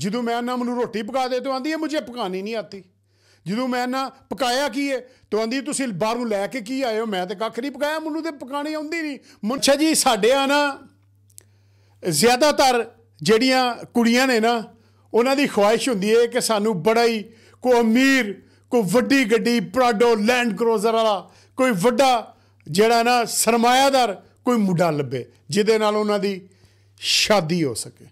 ਜਦੋਂ ਮੈਂ ਨਾ ਮੈਨੂੰ ਰੋਟੀ ਪਕਾ ਦੇ ਤੋ ਆਂਦੀ ਹੈ ਮੈਨੂੰ ਪਕਾਣੀ ਨਹੀਂ ਆਤੀ ਜਦੋਂ ਮੈਂ ਨਾ ਪਕਾਇਆ ਕੀ ਹੈ ਤੋ ਆਂਦੀ ਤੁਸੀਂ ਬਾਹਰੋਂ ਲੈ ਕੇ ਕੀ ਆਏ ਹੋ ਮੈਂ ਤੇ ਕੱਖ ਨਹੀਂ ਪਕਾਇਆ ਮੈਨੂੰ ਤੇ ਪਕਾਣੀ ਆਉਂਦੀ ਨਹੀਂ ਮੁੰਛਾ ਜੀ ਸਾਡੇ ਆ ਨਾ ਜ਼ਿਆਦਾਤਰ ਜਿਹੜੀਆਂ ਕੁੜੀਆਂ ਨੇ ਨਾ ਉਹਨਾਂ ਦੀ ਖੁਆਇਸ਼ ਹੁੰਦੀ ਹੈ ਕਿ ਸਾਨੂੰ ਬੜਾ ਹੀ ਕੋ ਅਮੀਰ ਕੋ ਵੱਡੀ ਗੱਡੀ ਪ੍ਰਾਡੋ ਲੈਂਡ ਕਰੋਜ਼ਰ ਵਾਲਾ ਕੋਈ ਵੱਡਾ ਜਿਹੜਾ ਨਾ ਸਰਮਾਇਆਦਾਰ ਕੋਈ ਮੁੰਡਾ ਲੱਭੇ ਜਿਹਦੇ ਨਾਲ ਉਹਨਾਂ ਦੀ ਸ਼ਾਦੀ ਹੋ ਸਕੇ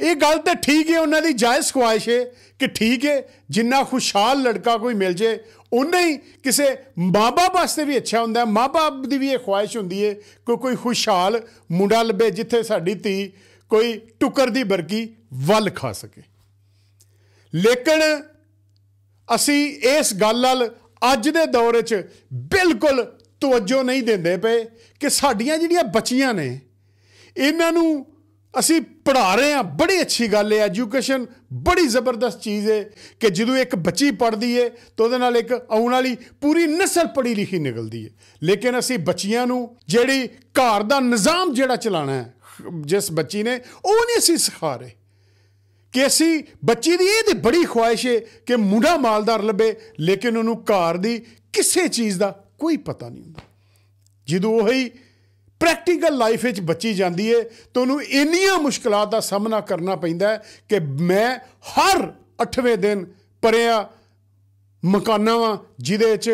ਇਹ ਗੱਲ ਤਾਂ ਠੀਕ ਹੈ ਉਹਨਾਂ ਦੀ ਜਾਇਜ਼ ਖੁਆਇਸ਼ ਹੈ ਕਿ ਠੀਕ ਹੈ ਜਿੰਨਾ ਖੁਸ਼ਹਾਲ ਲੜਕਾ ਕੋਈ ਮਿਲ ਜੇ ਉਹਨੇ ਹੀ ਕਿਸੇ ਮਾਪੇ ਵਾਸਤੇ ਵੀ ਅੱਛਾ ਹੁੰਦਾ ਹੈ ਮਾਪੇ ਦੀ ਵੀ ਇਹ ਖੁਆਇਸ਼ ਹੁੰਦੀ ਹੈ ਕਿ ਕੋਈ ਖੁਸ਼ਹਾਲ ਮੁੰਡਾ ਲੱਭੇ ਜਿੱਥੇ ਸਾਡੀ ਧੀ ਕੋਈ ਟੁਕਰ ਦੀ ਬਰਕੀ ਵੱਲ ਖਾ ਸਕੇ ਲੇਕਿਨ ਅਸੀਂ ਇਸ ਗੱਲ ਨਾਲ ਅੱਜ ਦੇ ਦੌਰ 'ਚ ਬਿਲਕੁਲ ਤਵੱਜੋ ਨਹੀਂ ਦਿੰਦੇ ਪਏ ਕਿ ਸਾਡੀਆਂ ਜਿਹੜੀਆਂ ਬੱਚੀਆਂ ਨੇ ਇਹਨਾਂ ਨੂੰ ਅਸੀਂ ਪੜਾ ਰਹੇ ਹਾਂ ਬੜੀ ਅੱਛੀ ਗੱਲ ਹੈ ਐਜੂਕੇਸ਼ਨ ਬੜੀ ਜ਼ਬਰਦਸਤ ਚੀਜ਼ ਹੈ ਕਿ ਜਦੋਂ ਇੱਕ ਬੱਚੀ ਪੜਦੀ ਹੈ ਤਾਂ ਉਹਦੇ ਨਾਲ ਇੱਕ ਆਉਣ ਵਾਲੀ ਪੂਰੀ نسل ਪੜੀ ਲਿਖੀ ਨਿਕਲਦੀ ਹੈ ਲੇਕਿਨ ਅਸੀਂ ਬੱਚੀਆਂ ਨੂੰ ਜਿਹੜੀ ਘਰ ਦਾ ਨਿਜ਼ਾਮ ਜਿਹੜਾ ਚਲਾਣਾ ਹੈ ਜਿਸ ਬੱਚੀ ਨੇ ਉਹ ਨਹੀਂ ਅਸੀਂ ਸਿਖਾ ਰਹੇ ਕਿ ਅਸੀਂ ਬੱਚੀ ਦੀ ਇਹ ਤੇ ਬੜੀ ਖੁਆਇਸ਼ ਹੈ ਕਿ ਮੁੰਡਾ ਮਾਲਦਾਰ ਲੱਭੇ ਲੇਕਿਨ ਉਹਨੂੰ ਘਰ ਦੀ ਕਿਸੇ ਚੀਜ਼ ਦਾ ਕੋਈ ਪਤਾ ਨਹੀਂ ਹੁੰਦਾ ਜਦੋਂ ਹੀ ਪ੍ਰੈਕਟੀਕਲ ਲਾਈਫ ਵਿੱਚ ਬੱਚੀ ਜਾਂਦੀ ਏ ਤੁਹਾਨੂੰ ਇੰਨੀਆਂ ਮੁਸ਼ਕਲਾਂ ਦਾ ਸਾਹਮਣਾ ਕਰਨਾ ਪੈਂਦਾ ਕਿ ਮੈਂ ਹਰ 8ਵੇਂ ਦਿਨ ਪਰਿਆ ਮਕਾਨਾਂ ਵਾਂ ਜਿਹਦੇ 'ਚ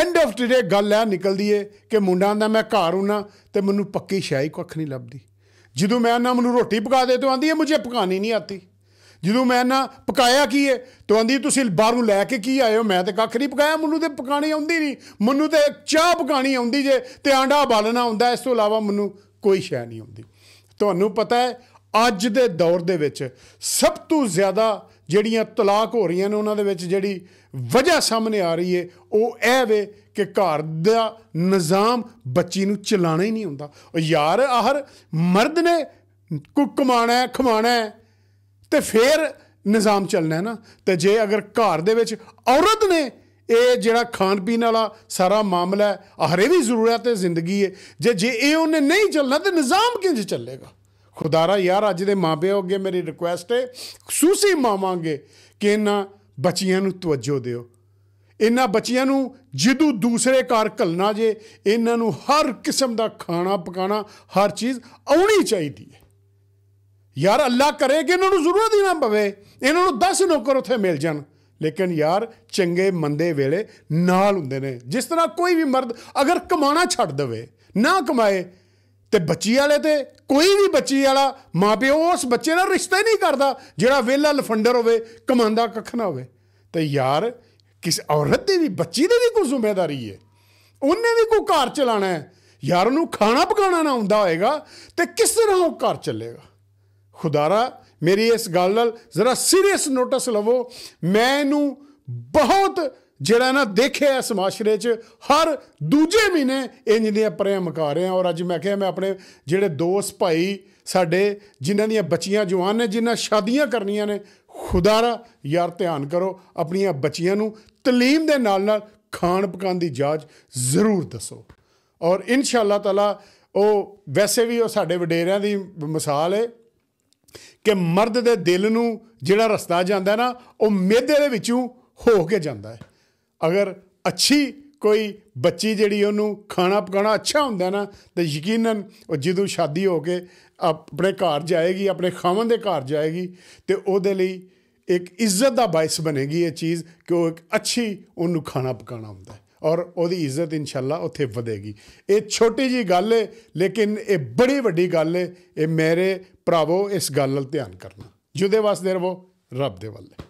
ਐਂਡ ਆਫ ਟੂਡੇ ਗੱਲ ਆ ਨਿਕਲਦੀ ਏ ਕਿ ਮੁੰਡਾਂ ਦਾ ਮੈਂ ਘਰ ਹੁਣਾ ਤੇ ਮੈਨੂੰ ਪੱਕੀ ਸ਼ਾਇਕ ਕੁੱਖ ਨਹੀਂ ਲੱਭਦੀ ਜਦੋਂ ਮੈਂ ਨਾ ਮੈਨੂੰ ਰੋਟੀ ਪਕਾ ਦੇ ਤੋ ਆਂਦੀ ਏ ਮੁਝੇ ਪਕਾਣੀ ਨਹੀਂ ਆਤੀ ਜਦੋਂ ਮੈਂ ਨਾ ਪਕਾਇਆ ਕੀ ਏ ਤੋ ਆਂਦੀ ਤੁਸੀਂ ਬਾਹਰੋਂ ਲੈ ਕੇ ਕੀ ਆਏ ਹੋ ਮੈਂ ਤੇ ਕੱਖ ਨਹੀਂ ਪਕਾਇਆ ਮੈਨੂੰ ਤੇ ਪਕਾਣੀ ਆਉਂਦੀ ਨਹੀਂ ਮੈਨੂੰ ਤੇ ਚਾਹ ਪਕਾਣੀ ਆਉਂਦੀ ਜੇ ਤੇ ਆਂਡਾ ਬਾਲਣਾ ਹੁੰਦਾ ਇਸ ਤੋਂ ਇਲਾਵਾ ਮੈਨੂੰ ਕੋਈ ਸ਼ੈ ਨਹੀਂ ਆਉਂਦੀ ਤੁਹਾਨੂੰ ਪਤਾ ਹੈ ਅੱਜ ਦੇ ਦੌਰ ਦੇ ਵਿੱਚ ਸਭ ਤੋਂ ਜ਼ਿਆਦਾ ਜਿਹੜੀਆਂ ਤਲਾਕ ਹੋ ਰਹੀਆਂ ਨੇ ਉਹਨਾਂ ਦੇ ਵਿੱਚ ਜਿਹੜੀ ਵਜ੍ਹਾ ਸਾਹਮਣੇ ਆ ਰਹੀ ਏ ਉਹ ਇਹ ਵੇ ਕਿ ਘਰ ਦਾ ਨਿਜ਼ਾਮ ਬੱਚੀ ਨੂੰ ਚਲਾਣਾ ਹੀ ਨਹੀਂ ਹੁੰਦਾ ਯਾਰ ਆਹਰ ਮਰਦ ਨੇ ਕੁੱਕ ਕਮਾਣਾ ਖਮਾਣਾ ਤੇ ਫਿਰ ਨਿਜ਼ਾਮ ਚੱਲਣਾ ਨਾ ਤੇ ਜੇ ਅਗਰ ਘਰ ਦੇ ਵਿੱਚ ਔਰਤ ਨੇ ਇਹ ਜਿਹੜਾ ਖਾਣ ਪੀਣ ਵਾਲਾ ਸਾਰਾ ਮਾਮਲਾ ਹੈ ਵੀ ਜ਼ਰੂਰਤ ਹੈ ਜ਼ਿੰਦਗੀ ਹੈ ਜੇ ਜੇ ਇਹ ਉਹਨੇ ਨਹੀਂ ਚੱਲਣਾ ਤੇ ਨਿਜ਼ਾਮ ਕਿੰਜ ਚੱਲੇਗਾ ਖੁਦਾਰਾ ਯਾਰ ਅੱਜ ਦੇ ਮਾਪਿਆਂ ਅੱਗੇ ਮੇਰੀ ਰਿਕੁਐਸਟ ਹੈ ਖੂਸੀ ਮਾਵਾਂਗੇ ਕਿ ਇਹਨਾਂ ਬੱਚੀਆਂ ਨੂੰ ਤਵੱਜੋ ਦਿਓ ਇਹਨਾਂ ਬੱਚੀਆਂ ਨੂੰ ਜਿੱਦੂ ਦੂਸਰੇ ਘਰ ਘਲਣਾ ਜੇ ਇਹਨਾਂ ਨੂੰ ਹਰ ਕਿਸਮ ਦਾ ਖਾਣਾ ਪਕਾਣਾ ਹਰ ਚੀਜ਼ ਆਉਣੀ ਚਾਹੀਦੀ ਹੈ ਯਾਰ ਅੱਲਾ ਕਰੇ ਕਿ ਇਹਨਾਂ ਨੂੰ ਜ਼ਰੂਰਤ ਹੀ ਨਾ ਪਵੇ ਇਹਨਾਂ ਨੂੰ 10 ਨੌਕਰ ਉੱਥੇ ਮਿਲ ਜਾਣ ਲੇਕਿਨ ਯਾਰ ਚੰਗੇ ਮੰਦੇ ਵੇਲੇ ਨਾਲ ਹੁੰਦੇ ਨੇ ਜਿਸ ਤਰ੍ਹਾਂ ਕੋਈ ਵੀ ਮਰਦ ਅਗਰ ਕਮਾਣਾ ਛੱਡ ਦਵੇ ਨਾ ਕਮਾਏ ਤੇ ਬੱਚੀ ਵਾਲੇ ਤੇ ਕੋਈ ਵੀ ਬੱਚੀ ਵਾਲਾ ਮਾਪਿਓ ਉਸ ਬੱਚੇ ਨਾਲ ਰਿਸ਼ਤਾ ਨਹੀਂ ਕਰਦਾ ਜਿਹੜਾ ਵੇਲਾ ਲਫੰਡਰ ਹੋਵੇ ਕਮਾਂਦਾ ਕੱਖ ਨਾ ਹੋਵੇ ਤੇ ਯਾਰ ਕਿਸ ਔਰਤ ਦੀ ਵੀ ਬੱਚੀ ਦੀ ਵੀ ਕੋਈ ਜ਼ਿੰਮੇਵਾਰੀ ਹੈ ਉਹਨੇ ਵੀ ਕੋਈ ਘਰ ਚਲਾਣਾ ਹੈ ਯਾਰ ਉਹਨੂੰ ਖਾਣਾ ਪਕਾਉਣਾ ਨਾ ਹੁੰਦਾ ਹੋਏਗਾ ਤੇ ਕਿਸ ਤਰ੍ਹਾਂ ਉਹ ਘਰ ਚੱਲੇਗਾ ਖੁਦਾਰਾ ਮੇਰੀ ਇਸ ਗੱਲ ਨਾਲ ਜ਼ਰਾ ਸੀਰੀਅਸ ਨੋਟਿਸ ਲਵੋ ਮੈਂ ਬਹੁਤ ਜਿਹੜਾ ਨਾ ਦੇਖਿਆ ਇਸ ਮਾਸ਼ਰੇ 'ਚ ਹਰ ਦੂਜੇ ਮਹੀਨੇ ਇੰਜ ਦੀਆਂ ਪਰਿਆਂ ਮਕਾ ਆ ਔਰ ਅੱਜ ਮੈਂ ਕਿਹਾ ਮੈਂ ਆਪਣੇ ਜਿਹੜੇ ਦੋਸਤ ਭਾਈ ਸਾਡੇ ਜਿਨ੍ਹਾਂ ਦੀਆਂ ਬੱਚੀਆਂ ਜਵਾਨ ਨੇ ਜਿਨ੍ਹਾਂ ਸ਼ਾਦੀਆਂ ਕਰਨੀਆਂ ਨੇ ਖੁਦਾਰਾ ਯਾਰ ਧਿਆਨ ਕਰੋ ਆਪਣੀਆਂ ਬੱਚੀਆਂ ਨੂੰ ਤਾਲੀਮ ਦੇ ਨਾਲ ਨਾਲ ਖਾਣ ਪਕਾਣ ਦੀ ਜਾਂਚ ਜ਼ਰੂਰ ਦੱਸੋ ਔਰ ਇਨਸ਼ਾ ਅੱਲਾਹ ਤਾਲਾ ਉਹ ਵੈਸੇ ਵੀ ਉਹ ਸਾਡੇ ਵਡੇਰਿਆਂ ਦੀ ਮਿਸਾਲ ਹੈ ਕਿ ਮਰਦ ਦੇ ਦਿਲ ਨੂੰ ਜਿਹੜਾ ਰਸਤਾ ਜਾਂਦਾ ਨਾ ਉਹ ਮੇਦੇ ਦੇ ਵਿੱਚੋਂ ਹੋ ਕੇ ਜਾਂਦਾ ਹੈ ਅਗਰ ਅੱਛੀ ਕੋਈ ਬੱਚੀ ਜਿਹੜੀ ਉਹਨੂੰ ਖਾਣਾ ਪਕਾਉਣਾ ਅੱਛਾ ਹੁੰਦਾ ਨਾ ਤੇ ਯਕੀਨਨ ਉਹ ਜਦੋਂ ਸ਼ਾਦੀ ਹੋ ਕੇ ਆਪਣੇ ਘਰ ਜਾਏਗੀ ਆਪਣੇ ਖਾਵਨ ਦੇ ਘਰ ਜਾਏਗੀ ਤੇ ਉਹਦੇ ਲਈ ਇੱਕ ਇੱਜ਼ਤ ਦਾ ਬਾਇਸ ਬਣੇਗੀ ਇਹ ਚੀਜ਼ ਕਿ ਉਹ ਇੱਕ ਅੱਛੀ ਉਹਨੂੰ ਖਾਣਾ ਪਕਾਉਣਾ ਹੁੰਦਾ ਹੈ ਔਰ ਉਹਦੀ ਇੱਜ਼ਤ ਇਨਸ਼ਾਅੱਲਾ ਉੱਥੇ ਵਧੇਗੀ ਇਹ ਛੋਟੀ ਜੀ ਗੱਲ ਹੈ ਲੇਕਿਨ ਇਹ ਬੜੀ ਵੱਡੀ ਗੱਲ ਹੈ ਇਹ ਮੇਰੇ ਭਰਾਵੋ ਇਸ ਗੱਲ ਨਾਲ ਧਿਆਨ ਕਰਨਾ ਜੁਦੇ ਵਾਸਤੇ ਰਵੋ ਰੱਬ ਦੇ ਵੱਲ